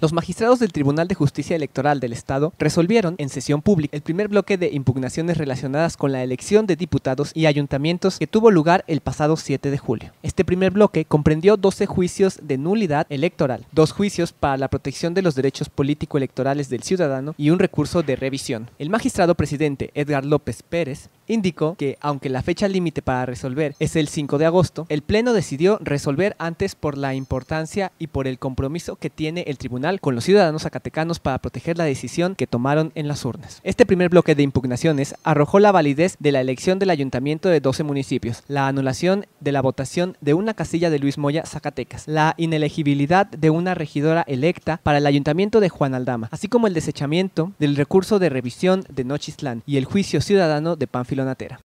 Los magistrados del Tribunal de Justicia Electoral del Estado resolvieron en sesión pública el primer bloque de impugnaciones relacionadas con la elección de diputados y ayuntamientos que tuvo lugar el pasado 7 de julio. Este primer bloque comprendió 12 juicios de nulidad electoral, dos juicios para la protección de los derechos político-electorales del ciudadano y un recurso de revisión. El magistrado presidente Edgar López Pérez indicó que, aunque la fecha límite para resolver es el 5 de agosto, el Pleno decidió resolver antes por la importancia y por el compromiso que tiene el Tribunal con los ciudadanos zacatecanos para proteger la decisión que tomaron en las urnas. Este primer bloque de impugnaciones arrojó la validez de la elección del ayuntamiento de 12 municipios, la anulación de la votación de una casilla de Luis Moya, Zacatecas, la inelegibilidad de una regidora electa para el ayuntamiento de Juan Aldama, así como el desechamiento del recurso de revisión de Nochislán y el juicio ciudadano de Panfilonatera.